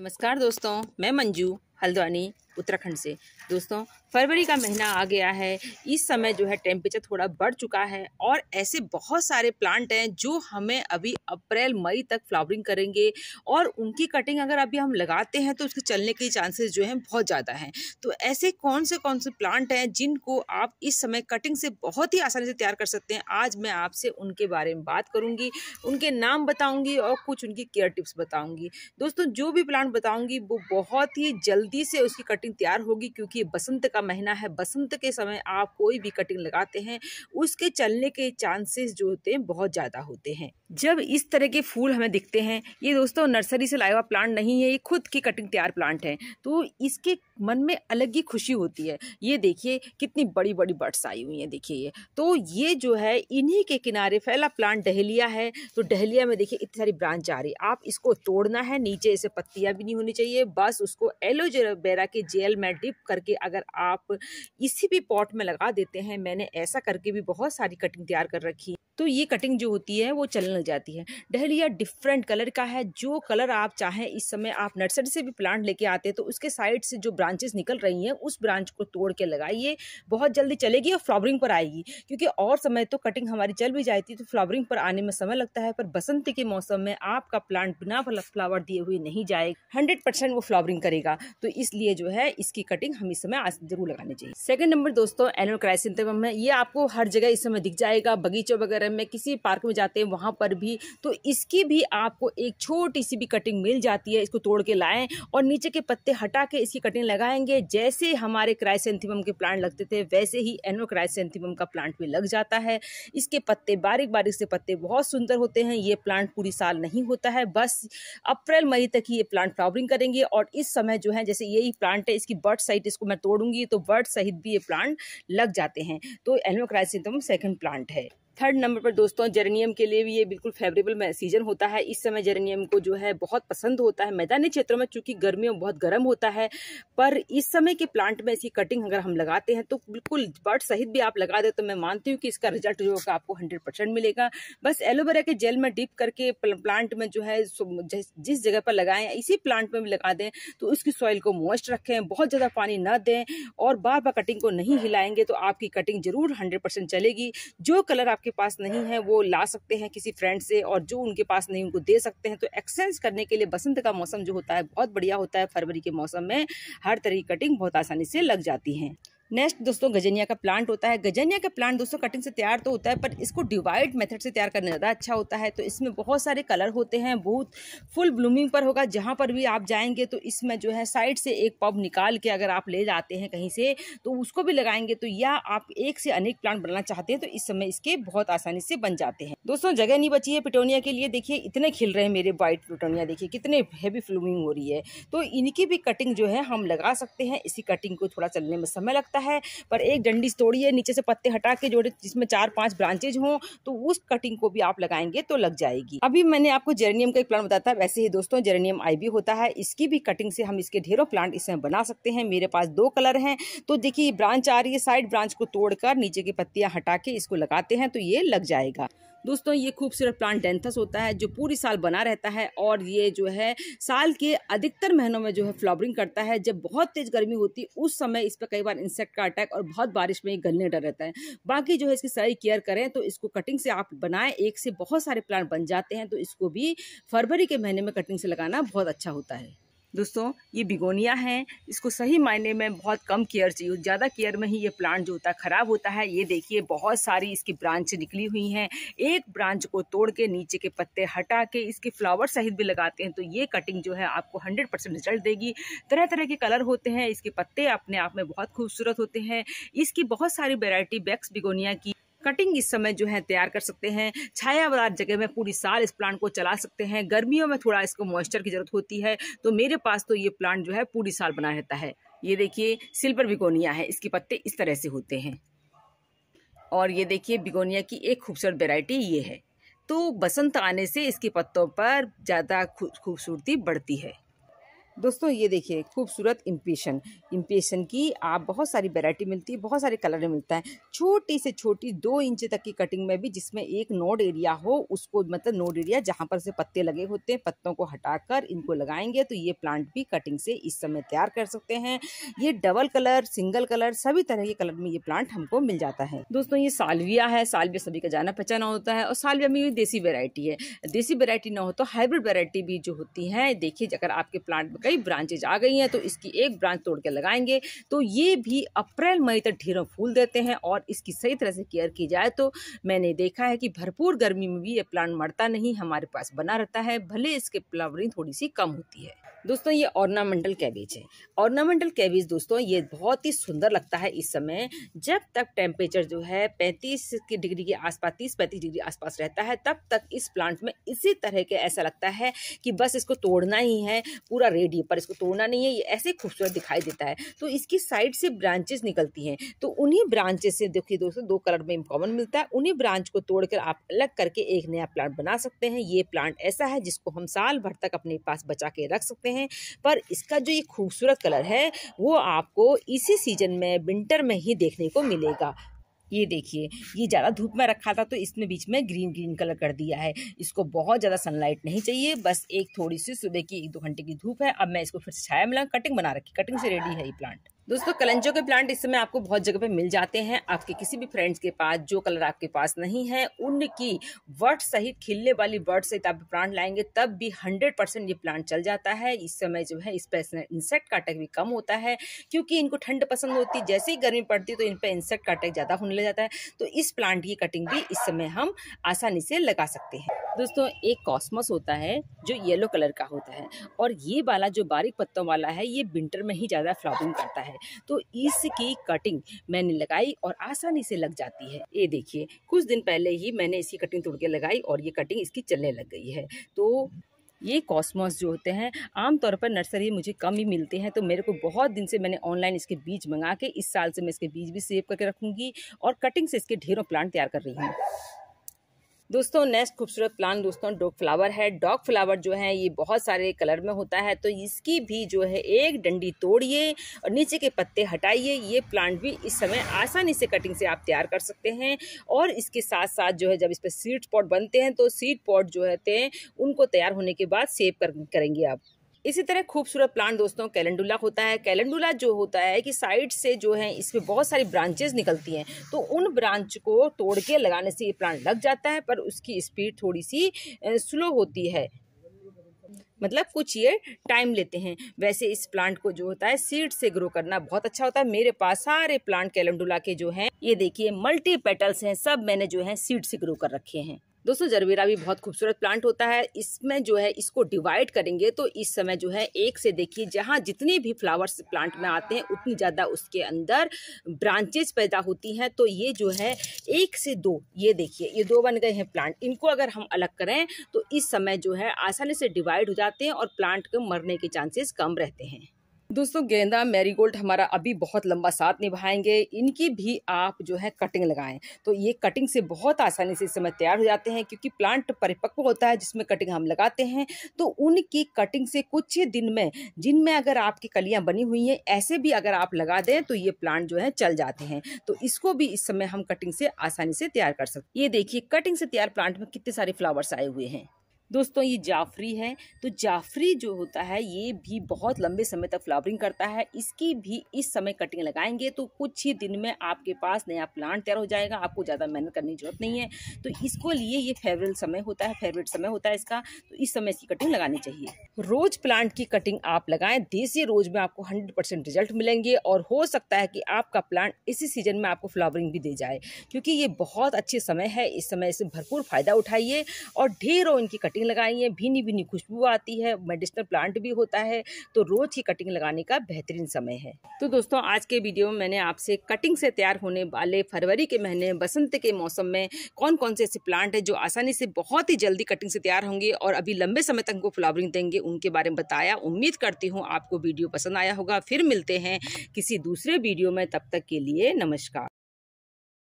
नमस्कार दोस्तों मैं मंजू हल्द्वानी उत्तराखंड से दोस्तों फरवरी का महीना आ गया है इस समय जो है टेम्परेचर थोड़ा बढ़ चुका है और ऐसे बहुत सारे प्लांट हैं जो हमें अभी अप्रैल मई तक फ्लावरिंग करेंगे और उनकी कटिंग अगर अभी हम लगाते हैं तो उसके चलने के चांसेस जो हैं बहुत ज़्यादा हैं तो ऐसे कौन से कौन से प्लांट हैं जिनको आप इस समय कटिंग से बहुत ही आसानी से तैयार कर सकते हैं आज मैं आपसे उनके बारे में बात करूँगी उनके नाम बताऊँगी और कुछ उनकी केयर टिप्स बताऊँगी दोस्तों जो भी प्लांट बताऊँगी वो बहुत ही जल्दी से उसकी कटिंग कटिंग तैयार होगी क्योंकि बसंत का महीना है बसंत के समय आप कोई भी कटिंग लगाते हैं उसके चलने के चांसेस जो होते हैं बहुत ज़्यादा होते हैं जब इस तरह के फूल हमें दिखते हैं ये दोस्तों नर्सरी से लाया हुआ प्लांट नहीं है ये खुद की कटिंग तैयार प्लांट है तो इसके मन में अलग ही खुशी होती है ये देखिए कितनी बड़ी बड़ी बर्ड्स आई हुई हैं देखिए ये तो ये जो है इन्हीं के किनारे फैला प्लांट डहलिया है तो डहलिया में देखिए इतनी सारी ब्रांच आ रही है आप इसको तोड़ना है नीचे इसे पत्तियाँ भी नहीं होनी चाहिए बस उसको एलोवेरा के जेल में डिप करके अगर आप इसी भी पॉट में लगा देते हैं मैंने ऐसा करके भी बहुत सारी कटिंग तैयार कर रखी तो ये कटिंग जो होती है वो चलने लग जाती है डहलिया डिफरेंट कलर का है जो कलर आप चाहें इस समय आप नर्सरी से भी प्लांट लेके आते हैं तो उसके साइड से जो ब्रांचेस निकल रही हैं उस ब्रांच को तोड़ के लगाइए बहुत जल्दी चलेगी और फ्लावरिंग पर आएगी क्योंकि और समय तो कटिंग हमारी चल भी जाती है तो फ्लावरिंग पर आने में समय लगता है पर बसंत के मौसम में आपका प्लांट बिना फ्लावर दिए हुए नहीं जाएगा हंड्रेड परसेंट वो फ्लावरिंग करेगा तो इसलिए जो है इसकी कटिंग हम इस समय जरूर लगानी चाहिए सेकंड नंबर दोस्तों एनुअल क्राइसेंथेमम है ये आपको हर जगह इस समय दिख जाएगा बगीचों वगैरह में किसी पार्क में जाते हैं वहाँ पर भी तो इसकी भी आपको एक छोटी सी भी कटिंग मिल जाती है इसको तोड़ के लाएँ और नीचे के पत्ते हटा के इसकी कटिंग लगाएंगे जैसे हमारे क्राइसेंथिमम के प्लांट लगते थे वैसे ही एनो क्राइसेंथिमम का प्लांट भी लग जाता है इसके पत्ते बारीक बारीक से पत्ते बहुत सुंदर होते हैं ये प्लांट पूरी साल नहीं होता है बस अप्रैल मई तक ही ये प्लांट फ्लावरिंग करेंगे और इस समय जो है जैसे यही प्लांट है इसकी बर्ड साइड इसको मैं तोड़ूंगी तो बर्ड सहित भी ये प्लांट लग जाते हैं तो एल्मोक्राइसिंथम सेकंड प्लांट है थर्ड नंबर पर दोस्तों जर्नियम के लिए भी ये बिल्कुल फेवरेबल सीजन होता है इस समय जर्नियम को जो है बहुत पसंद होता है मैदानी क्षेत्रों में चूंकि गर्मियों में बहुत गर्म होता है पर इस समय के प्लांट में ऐसी कटिंग अगर हम लगाते हैं तो बिल्कुल बर्ड सहित भी आप लगा दे तो मैं मानती हूँ कि इसका रिजल्ट जो होगा आपको हंड्रेड मिलेगा बस एलोवेरा के जेल में डिप करके प्लांट में जो है जिस जगह पर लगाएं इसी प्लांट में भी लगा दें तो उसकी सॉइल को मोइस्ट रखें बहुत ज़्यादा पानी न दें और बार बार कटिंग को नहीं हिलाएंगे तो आपकी कटिंग जरूर हंड्रेड चलेगी जो कलर आपके आपके पास नहीं है वो ला सकते हैं किसी फ्रेंड से और जो उनके पास नहीं उनको दे सकते हैं तो एक्सचेंज करने के लिए बसंत का मौसम जो होता है बहुत बढ़िया होता है फरवरी के मौसम में हर तरह की कटिंग बहुत आसानी से लग जाती है नेक्स्ट दोस्तों गजनिया का प्लांट होता है गजनिया का प्लांट दोस्तों कटिंग से तैयार तो होता है पर इसको डिवाइड मेथड से तैयार करने ज़्यादा अच्छा होता है तो इसमें बहुत सारे कलर होते हैं बहुत फुल ब्लूमिंग पर होगा जहाँ पर भी आप जाएंगे तो इसमें जो है साइड से एक पब निकाल के अगर आप ले जाते हैं कहीं से तो उसको भी लगाएंगे तो या आप एक से अनेक प्लांट बनाना चाहते हैं तो इस समय इसके बहुत आसानी से बन जाते हैं दोस्तों जगह नहीं बची है पिटोनिया के लिए देखिए इतने खिल रहे हैं मेरे वाइट पिटोनिया देखिए कितने हैवी फ्लूमिंग हो रही है तो इनकी भी कटिंग जो है हम लगा सकते हैं इसी कटिंग को थोड़ा चलने में समय लगता है जाता है पर एक डंडी तोड़िए नीचे से पत्ते हटा के जो जिसमें चार पांच ब्रांचेज हों तो उस कटिंग को भी आप लगाएंगे तो लग जाएगी अभी मैंने आपको जेरेनियम का एक प्लांट बताया था वैसे ही दोस्तों जेरेनियम आई भी होता है इसकी भी कटिंग से हम इसके ढेरों प्लांट इसमें बना सकते हैं मेरे पास दो कलर हैं तो देखिए ब्रांच आ रही है साइड ब्रांच को तोड़कर नीचे की पत्तियां हटा के इसको लगाते हैं तो ये लग जाएगा दोस्तों ये खूबसूरत प्लांट डेंथस होता है जो पूरी साल बना रहता है और ये जो है साल के अधिकतर महीनों में जो है फ्लावरिंग करता है जब बहुत तेज़ गर्मी होती है उस समय इस पर कई बार इंसेक्ट का अटैक और बहुत बारिश में ये गलने डर रहता है बाकी जो है इसकी सही केयर करें तो इसको कटिंग से आप बनाएं एक से बहुत सारे प्लांट बन जाते हैं तो इसको भी फरवरी के महीने में कटिंग से लगाना बहुत अच्छा होता है दोस्तों ये बिगोनिया है इसको सही मायने में बहुत कम केयर चाहिए ज़्यादा केयर में ही ये प्लांट जो होता है ख़राब होता है ये देखिए बहुत सारी इसकी ब्रांच निकली हुई हैं एक ब्रांच को तोड़ के नीचे के पत्ते हटा के इसके फ्लावर सहित भी लगाते हैं तो ये कटिंग जो है आपको हंड्रेड परसेंट रिजल्ट देगी तरह तरह के कलर होते हैं इसके पत्ते अपने आप में बहुत खूबसूरत होते हैं इसकी बहुत सारी वेरायटी बैक्स बिगोनिया की कटिंग इस समय जो है तैयार कर सकते हैं छायावार जगह में पूरी साल इस प्लांट को चला सकते हैं गर्मियों में थोड़ा इसको मॉइस्चर की ज़रूरत होती है तो मेरे पास तो ये प्लांट जो है पूरी साल बना रहता है ये देखिए सिल्वर बिगोनिया है इसके पत्ते इस तरह से होते हैं और ये देखिए बिगोनिया की एक खूबसूरत वेराइटी ये है तो बसंत आने से इसके पत्तों पर ज़्यादा खूबसूरती बढ़ती है दोस्तों ये देखिए खूबसूरत इम्पेशन इम्पेशन की आप बहुत सारी वैरायटी मिलती है बहुत सारे कलर में मिलता है छोटी से छोटी दो इंच तक की कटिंग में भी जिसमें एक नोड एरिया हो उसको मतलब नोड एरिया जहाँ पर से पत्ते लगे होते हैं पत्तों को हटाकर इनको लगाएंगे तो ये प्लांट भी कटिंग से इस समय तैयार कर सकते हैं ये डबल कलर सिंगल कलर सभी तरह के कलर में ये प्लांट हमको मिल जाता है दोस्तों ये सालविया है सालविया सभी का जाना पहचाना होता है और सालविया में देसी वेरायटी है देसी वेरायटी ना हो तो हाइब्रिड वेरायटी भी जो होती है देखिए अगर आपके प्लांट कई ब्रांचेज आ गई हैं तो इसकी एक ब्रांच तोड़ के लगाएंगे तो ये भी अप्रैल मई तक ढेरों फूल देते हैं और इसकी सही तरह से केयर की जाए तो मैंने देखा है कि भरपूर गर्मी में भी ये प्लांट मरता नहीं हमारे पास बना रहता है भले इसके फ्लावरिंग थोड़ी सी कम होती है दोस्तों ये ऑर्नामेंटल कैबेज है ऑर्नामेंटल कैबेज दोस्तों ये बहुत ही सुंदर लगता है इस समय जब तक टेम्परेचर जो है पैंतीस की डिग्री के आसपास तीस पैंतीस डिग्री आसपास रहता है तब तक इस प्लांट में इसी तरह के ऐसा लगता है कि बस इसको तोड़ना ही है पूरा रेडी पर इसको तोड़ना नहीं है ये ऐसे खूबसूरत दिखाई देता है तो इसकी साइड से ब्रांचेस निकलती हैं तो उन्हीं ब्रांचेस से देखिए दोस्तों दो कलर में कॉमन मिलता है उन्हीं ब्रांच को तोड़कर आप अलग करके एक नया प्लांट बना सकते हैं ये प्लांट ऐसा है जिसको हम साल भर तक अपने पास बचा के रख सकते हैं हैं पर इसका जो ये खूबसूरत कलर है वो आपको इसी सीज़न में विंटर में ही देखने को मिलेगा ये देखिए ये ज़्यादा धूप में रखा था तो इसमें बीच में ग्रीन ग्रीन कलर कर दिया है इसको बहुत ज़्यादा सनलाइट नहीं चाहिए बस एक थोड़ी सी सुबह की एक दो घंटे की धूप है अब मैं इसको फिर छाया मिला कटिंग बना रखी कटिंग से रेडी है ये प्लांट दोस्तों कलंजों के प्लांट इस समय आपको बहुत जगह पे मिल जाते हैं आपके किसी भी फ्रेंड्स के पास जो कलर आपके पास नहीं है उनकी वर्ड सहित खिलने वाली वर्ड सहित आप प्लांट लाएंगे तब भी हंड्रेड परसेंट ये प्लांट चल जाता है इस समय जो है इस पर इंसेक्ट का अटैक भी कम होता है क्योंकि इनको ठंड पसंद होती है जैसे ही गर्मी पड़ती तो इन पर इंसेक्ट का अटैक ज़्यादा होने लग जाता है तो इस प्लांट की कटिंग भी इस समय हम आसानी से लगा सकते हैं दोस्तों एक कॉस्मस होता है जो येलो कलर का होता है और ये वाला जो बारीक पत्तों वाला है ये विंटर में ही ज़्यादा फ्लावरिंग करता है तो इसकी कटिंग मैंने लगाई और आसानी से लग जाती है ये देखिए कुछ दिन पहले ही मैंने इसकी कटिंग तोड़ के लगाई और ये कटिंग इसकी चलने लग गई है तो ये कॉस्मॉस जो होते हैं आमतौर पर नर्सरी मुझे कम ही मिलते हैं तो मेरे को बहुत दिन से मैंने ऑनलाइन इसके बीज मंगा के इस साल से मैं इसके बीज भी सेव करके रखूँगी और कटिंग से इसके ढेरों प्लांट तैयार कर रही हूँ दोस्तों नेक्स्ट खूबसूरत प्लांट दोस्तों डॉग फ्लावर है डॉग फ्लावर जो है ये बहुत सारे कलर में होता है तो इसकी भी जो है एक डंडी तोड़िए और नीचे के पत्ते हटाइए ये प्लांट भी इस समय आसानी से कटिंग से आप तैयार कर सकते हैं और इसके साथ साथ जो है जब इस पर सीड पॉट बनते हैं तो सीड पॉट जो होते हैं उनको तैयार होने के बाद सेव कर, करेंगे आप इसी तरह खूबसूरत प्लांट दोस्तों कैलेंडुला होता है कैलेंडुला जो होता है कि साइड से जो है इसमें बहुत सारी ब्रांचेज निकलती हैं तो उन ब्रांच को तोड़ के लगाने से ये प्लांट लग जाता है पर उसकी स्पीड थोड़ी सी स्लो होती है मतलब कुछ ये टाइम लेते हैं वैसे इस प्लांट को जो होता है सीड से ग्रो करना बहुत अच्छा होता है मेरे पास सारे प्लांट कैलेंडुला के जो हैं ये देखिए मल्टी पेटल्स हैं सब मैंने जो है सीड से ग्रो कर रखे हैं दोस्तों जरबेरा भी बहुत खूबसूरत प्लांट होता है इसमें जो है इसको डिवाइड करेंगे तो इस समय जो है एक से देखिए जहाँ जितने भी फ्लावर्स प्लांट में आते हैं उतनी ज़्यादा उसके अंदर ब्रांचेज पैदा होती हैं तो ये जो है एक से दो ये देखिए ये दो बन गए हैं प्लांट इनको अगर हम अलग करें तो इस समय जो है आसानी से डिवाइड हो जाते हैं और प्लांट के मरने के चांसेस कम रहते हैं दोस्तों गेंदा मैरीगोल्ड हमारा अभी बहुत लंबा साथ निभाएंगे इनकी भी आप जो है कटिंग लगाएं तो ये कटिंग से बहुत आसानी से इस समय तैयार हो जाते हैं क्योंकि प्लांट परिपक्व होता है जिसमें कटिंग हम लगाते हैं तो उनकी कटिंग से कुछ ही दिन में जिनमें अगर आपकी कलियाँ बनी हुई हैं ऐसे भी अगर आप लगा दें तो ये प्लांट जो है चल जाते हैं तो इसको भी इस समय हम कटिंग से आसानी से तैयार कर सकते ये देखिए कटिंग से तैयार प्लांट में कितने सारे फ्लावर्स आए हुए हैं दोस्तों ये जाफरी है तो जाफरी जो होता है ये भी बहुत लंबे समय तक फ्लावरिंग करता है इसकी भी इस समय कटिंग लगाएंगे तो कुछ ही दिन में आपके पास नया प्लांट तैयार हो जाएगा आपको ज़्यादा मेहनत करने की जरूरत नहीं है तो इसको लिए ये फेवरेट समय होता है फेवरेट समय होता है इसका तो इस समय इसकी कटिंग लगानी चाहिए रोज प्लांट की कटिंग आप लगाएं देसी रोज में आपको हंड्रेड रिजल्ट मिलेंगे और हो सकता है कि आपका प्लांट इसी सीजन में आपको फ्लावरिंग भी दे जाए क्योंकि ये बहुत अच्छे समय है इस समय इसे भरपूर फायदा उठाइए और ढेरों इनकी कटिंग कटिंग लगाई है भीनी भीनी खुशबू आती है मेडिसिनल प्लांट भी होता है तो रोज़ ही कटिंग लगाने का बेहतरीन समय है तो दोस्तों आज के वीडियो में मैंने आपसे कटिंग से तैयार होने वाले फरवरी के महीने बसंत के मौसम में कौन कौन से ऐसे प्लांट है जो आसानी से बहुत ही जल्दी कटिंग से तैयार होंगे और अभी लंबे समय तक वो फ्लावरिंग देंगे उनके बारे में बताया उम्मीद करती हूँ आपको वीडियो पसंद आया होगा फिर मिलते हैं किसी दूसरे वीडियो में तब तक के लिए नमस्कार